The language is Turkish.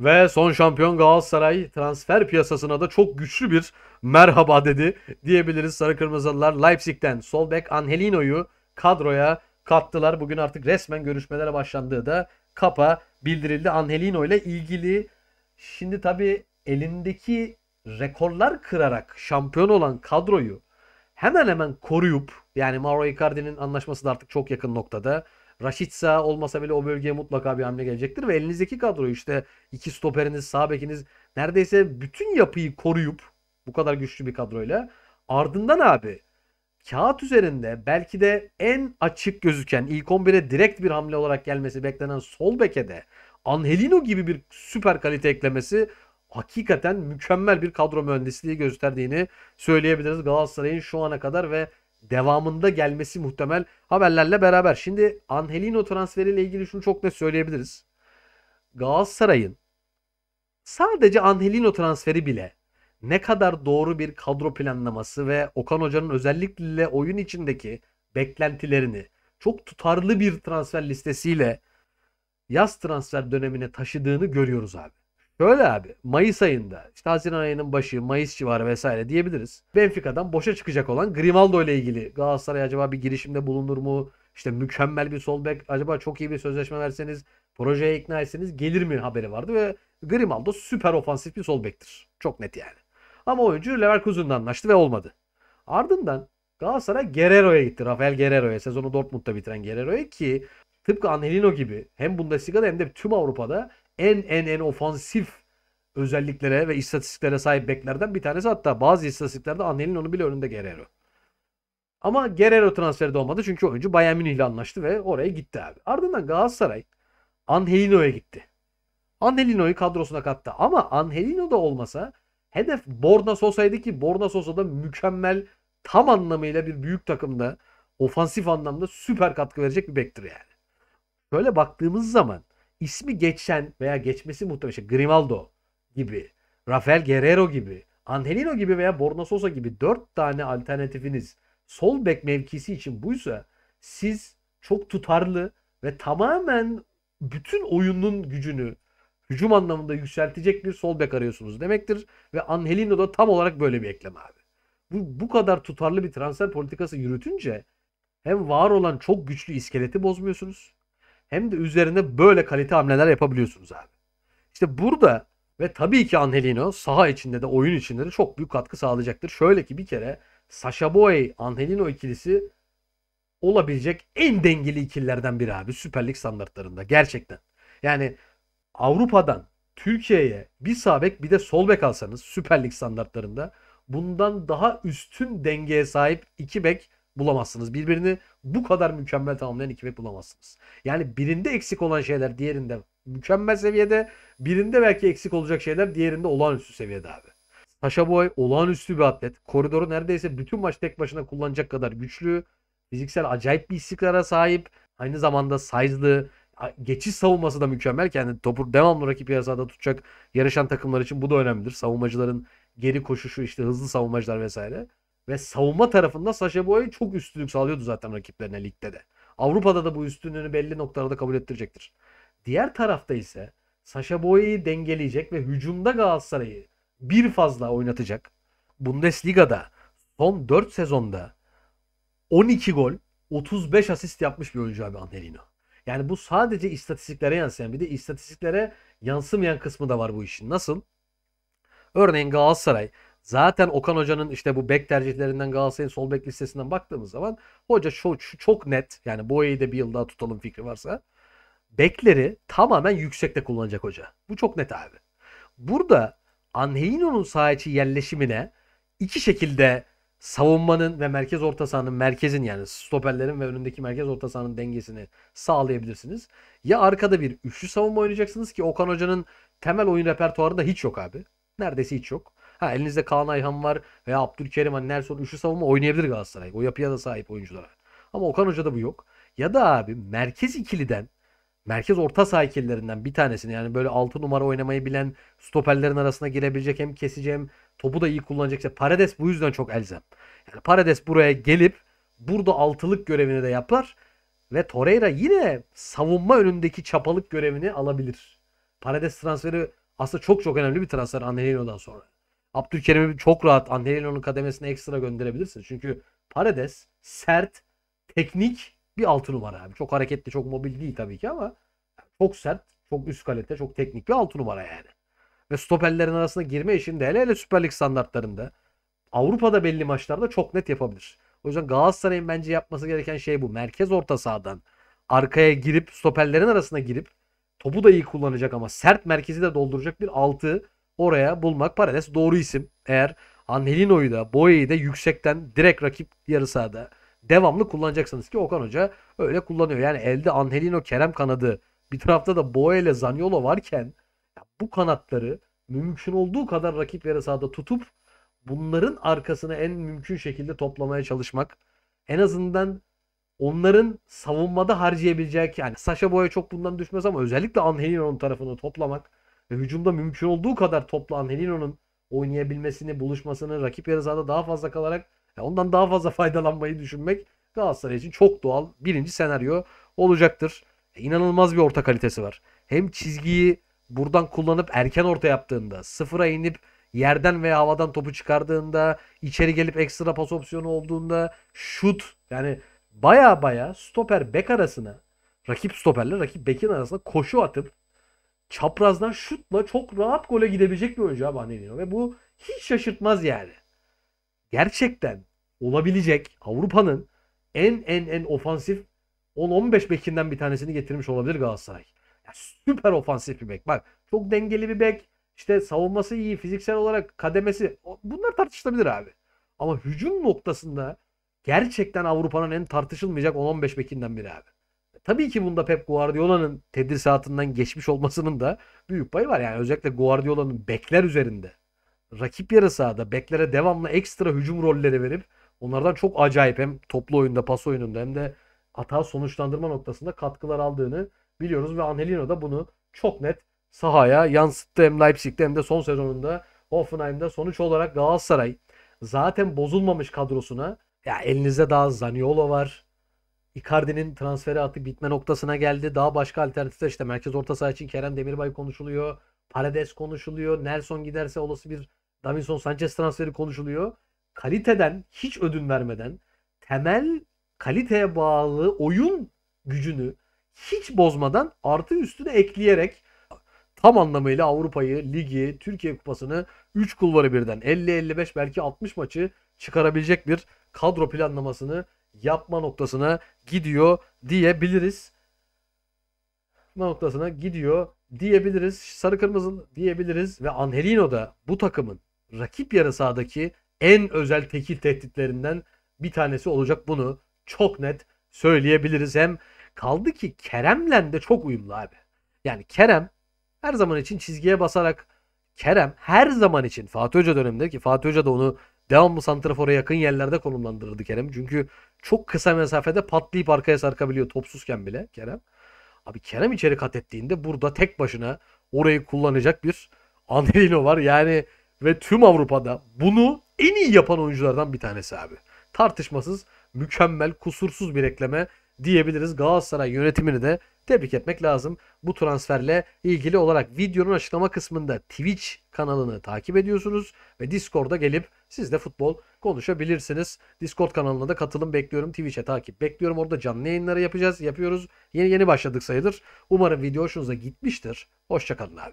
Ve son şampiyon Galatasaray transfer piyasasına da çok güçlü bir merhaba dedi diyebiliriz sarı kırmızılılar. Leipzig'ten sol bek Angelino'yu kadroya kattılar. Bugün artık resmen görüşmelere başlandığı da kapa bildirildi. Angelino ile ilgili şimdi tabi elindeki rekorlar kırarak şampiyon olan kadroyu hemen hemen koruyup yani Mauro Icardi'nin anlaşması da artık çok yakın noktada Raşit Sağ olmasa bile o bölgeye mutlaka bir hamle gelecektir ve elinizdeki kadroyu işte iki stoperiniz, sağ bekiniz neredeyse bütün yapıyı koruyup bu kadar güçlü bir kadroyla ardından abi kağıt üzerinde belki de en açık gözüken ilk 11'e direkt bir hamle olarak gelmesi beklenen sol beke de Angelino gibi bir süper kalite eklemesi hakikaten mükemmel bir kadro mühendisliği gösterdiğini söyleyebiliriz Galatasaray'ın şu ana kadar ve devamında gelmesi muhtemel haberlerle beraber. Şimdi Angelino transferiyle ilgili şunu çok net söyleyebiliriz. Galatasaray'ın sadece Angelino transferi bile ne kadar doğru bir kadro planlaması ve Okan Hoca'nın özellikle oyun içindeki beklentilerini çok tutarlı bir transfer listesiyle yaz transfer dönemine taşıdığını görüyoruz abi. Şöyle abi Mayıs ayında işte Haziran ayının başı Mayıs civarı vesaire diyebiliriz. Benfica'dan boşa çıkacak olan Grimaldo ile ilgili Galatasaray acaba bir girişimde bulunur mu? İşte mükemmel bir sol bek acaba çok iyi bir sözleşme verseniz projeye ikna etseniz gelir mi haberi vardı ve Grimaldo süper ofansif bir sol bektir. Çok net yani. Ama oyuncu Leverkusen'la anlaştı ve olmadı. Ardından Galatasaray Guerrero'ya gitti. Rafael Guerrero'ya. Sezonu Dortmund'da bitiren Guerrero'ya ki tıpkı Angelino gibi hem Bundesliga'da hem de tüm Avrupa'da en en en ofansif özelliklere ve istatistiklere sahip beklerden bir tanesi. Hatta bazı istatistiklerde Anel'in onu bile önünde Guerrero. Ama Guerrero transferi de olmadı çünkü oyuncu Bayern Münih ile anlaştı ve oraya gitti abi. Ardından Galatasaray Angelino'ya gitti. Angelino'yu kadrosuna kattı ama Angelino da olmasa hedef Borna Sosa'ydı ki Borna Sosa'da mükemmel tam anlamıyla bir büyük takımda ofansif anlamda süper katkı verecek bir bektir yani. Böyle baktığımız zaman ismi geçen veya geçmesi muhtemel işte Grimaldo gibi, Rafael Guerrero gibi, Angelino gibi veya Borna Sosa gibi 4 tane alternatifiniz sol bek mevkisi için buysa siz çok tutarlı ve tamamen bütün oyunun gücünü hücum anlamında yükseltecek bir sol bek arıyorsunuz demektir. Ve Angelino da tam olarak böyle bir ekleme abi. Bu, bu kadar tutarlı bir transfer politikası yürütünce hem var olan çok güçlü iskeleti bozmuyorsunuz hem de üzerinde böyle kalite hamleler yapabiliyorsunuz abi. İşte burada ve tabii ki Angelino saha içinde de oyun içinde de çok büyük katkı sağlayacaktır. Şöyle ki bir kere Sasha Boy Angelino ikilisi olabilecek en dengeli ikililerden biri abi Süper Lig standartlarında gerçekten. Yani Avrupa'dan Türkiye'ye bir sağ bek bir de sol bek alsanız Süper Lig standartlarında bundan daha üstün dengeye sahip iki bek bulamazsınız. Birbirini bu kadar mükemmel tamamlayan iki bek bulamazsınız. Yani birinde eksik olan şeyler diğerinde mükemmel seviyede. Birinde belki eksik olacak şeyler diğerinde olağanüstü seviyede abi. Sasha Boy olağanüstü bir atlet. Koridoru neredeyse bütün maç tek başına kullanacak kadar güçlü. Fiziksel acayip bir istikrara sahip. Aynı zamanda size'lı. Geçiş savunması da mükemmel. Yani topu devamlı rakip yarı tutacak yarışan takımlar için bu da önemlidir. Savunmacıların geri koşuşu işte hızlı savunmacılar vesaire. Ve savunma tarafında Sasha Boy çok üstünlük sağlıyordu zaten rakiplerine ligde de. Avrupa'da da bu üstünlüğünü belli noktalarda kabul ettirecektir. Diğer tarafta ise Sasha boyu dengeleyecek ve hücumda Galatasaray'ı bir fazla oynatacak. Bundesliga'da son 4 sezonda 12 gol 35 asist yapmış bir oyuncu abi Angelino. Yani bu sadece istatistiklere yansıyan bir de istatistiklere yansımayan kısmı da var bu işin. Nasıl? Örneğin Galatasaray Zaten Okan Hoca'nın işte bu bek tercihlerinden Galatasaray'ın sol bek listesinden baktığımız zaman hoca çok, çok net yani Boye'yi de bir yıl daha tutalım fikri varsa bekleri tamamen yüksekte kullanacak hoca. Bu çok net abi. Burada Anheino'nun sahiçi yerleşimine iki şekilde savunmanın ve merkez orta sahanın merkezin yani stoperlerin ve önündeki merkez orta sahanın dengesini sağlayabilirsiniz. Ya arkada bir üçlü savunma oynayacaksınız ki Okan Hoca'nın temel oyun repertuarında hiç yok abi. Neredeyse hiç yok. Ha elinizde Kaan Ayhan var veya Abdülkerim hani Nelson üçlü savunma oynayabilir Galatasaray. O yapıya da sahip oyunculara. Ama Okan Hoca'da bu yok. Ya da abi merkez ikiliden merkez orta saha ikililerinden bir tanesini yani böyle 6 numara oynamayı bilen stoperlerin arasına girebilecek hem keseceğim topu da iyi kullanacak. İşte Paredes bu yüzden çok elzem. Yani Paredes buraya gelip burada altılık görevini de yapar ve Torreira yine savunma önündeki çapalık görevini alabilir. Paredes transferi aslında çok çok önemli bir transfer Angelino'dan sonra. Abdülkerim'i çok rahat Angelino'nun kademesine ekstra gönderebilirsin. Çünkü Paredes sert, teknik bir altı numara abi. Çok hareketli, çok mobil değil tabii ki ama çok sert, çok üst kalite, çok teknik bir altı numara yani. Ve stoperlerin arasına girme işinde hele hele Süper Lig standartlarında Avrupa'da belli maçlarda çok net yapabilir. O yüzden Galatasaray'ın bence yapması gereken şey bu. Merkez orta sahadan arkaya girip stoperlerin arasına girip topu da iyi kullanacak ama sert merkezi de dolduracak bir altı oraya bulmak. parades doğru isim. Eğer Angelino'yu da Boye'yi de yüksekten direkt rakip yarı sahada devamlı kullanacaksınız ki Okan Hoca öyle kullanıyor. Yani elde Angelino Kerem kanadı bir tarafta da Boye ile Zaniolo varken bu kanatları mümkün olduğu kadar rakip yarı sahada tutup bunların arkasını en mümkün şekilde toplamaya çalışmak. En azından onların savunmada harcayabilecek yani Sasha Boya çok bundan düşmez ama özellikle Angelino'nun tarafını toplamak ve hücumda mümkün olduğu kadar topla Angelino'nun oynayabilmesini, buluşmasını, rakip yarı daha fazla kalarak e, ondan daha fazla faydalanmayı düşünmek Galatasaray için çok doğal birinci senaryo olacaktır. E, inanılmaz bir orta kalitesi var. Hem çizgiyi buradan kullanıp erken orta yaptığında, sıfıra inip yerden veya havadan topu çıkardığında, içeri gelip ekstra pas opsiyonu olduğunda, şut yani baya baya stoper bek arasına, rakip stoperle rakip bekin arasına koşu atıp çaprazdan şutla çok rahat gole gidebilecek bir oyuncu abi Anelino. Ve bu hiç şaşırtmaz yani. Gerçekten olabilecek Avrupa'nın en en en ofansif 10-15 bekinden bir tanesini getirmiş olabilir Galatasaray. Yani süper ofansif bir bek. Bak çok dengeli bir bek. İşte savunması iyi, fiziksel olarak kademesi. Bunlar tartışılabilir abi. Ama hücum noktasında gerçekten Avrupa'nın en tartışılmayacak 10-15 bekinden biri abi. Tabii ki bunda Pep Guardiola'nın tedrisatından geçmiş olmasının da büyük payı var. Yani özellikle Guardiola'nın bekler üzerinde rakip yarı sahada beklere devamlı ekstra hücum rolleri verip onlardan çok acayip hem toplu oyunda, pas oyununda hem de hata sonuçlandırma noktasında katkılar aldığını biliyoruz ve Angelino da bunu çok net sahaya yansıttı hem Leipzig'te hem de son sezonunda Hoffenheim'de sonuç olarak Galatasaray zaten bozulmamış kadrosuna ya elinizde daha Zaniolo var, Icardi'nin transferi artık bitme noktasına geldi. Daha başka alternatifler işte merkez orta saha için Kerem Demirbay konuşuluyor. Paredes konuşuluyor. Nelson giderse olası bir Davinson Sanchez transferi konuşuluyor. Kaliteden hiç ödün vermeden temel kaliteye bağlı oyun gücünü hiç bozmadan artı üstüne ekleyerek tam anlamıyla Avrupa'yı, ligi, Türkiye Kupası'nı 3 kulvarı birden 50-55 belki 60 maçı çıkarabilecek bir kadro planlamasını yapma noktasına gidiyor diyebiliriz. noktasına gidiyor diyebiliriz. Sarı kırmızı diyebiliriz ve Angelino da bu takımın rakip yarı sahadaki en özel tekil tehditlerinden bir tanesi olacak bunu çok net söyleyebiliriz. Hem kaldı ki Kerem'le de çok uyumlu abi. Yani Kerem her zaman için çizgiye basarak Kerem her zaman için Fatih Hoca döneminde ki Fatih Hoca da onu devamlı santrafora yakın yerlerde konumlandırırdı Kerem. Çünkü çok kısa mesafede patlayıp arkaya sarkabiliyor topsuzken bile Kerem. Abi Kerem içeri kat ettiğinde burada tek başına orayı kullanacak bir Angelino var. Yani ve tüm Avrupa'da bunu en iyi yapan oyunculardan bir tanesi abi. Tartışmasız mükemmel kusursuz bir ekleme diyebiliriz. Galatasaray yönetimini de tebrik etmek lazım. Bu transferle ilgili olarak videonun açıklama kısmında Twitch kanalını takip ediyorsunuz ve Discord'a gelip siz de futbol konuşabilirsiniz. Discord kanalına da katılım bekliyorum. Twitch'e takip bekliyorum. Orada canlı yayınları yapacağız, yapıyoruz. Yeni yeni başladık sayılır. Umarım video hoşunuza gitmiştir. Hoşçakalın abi.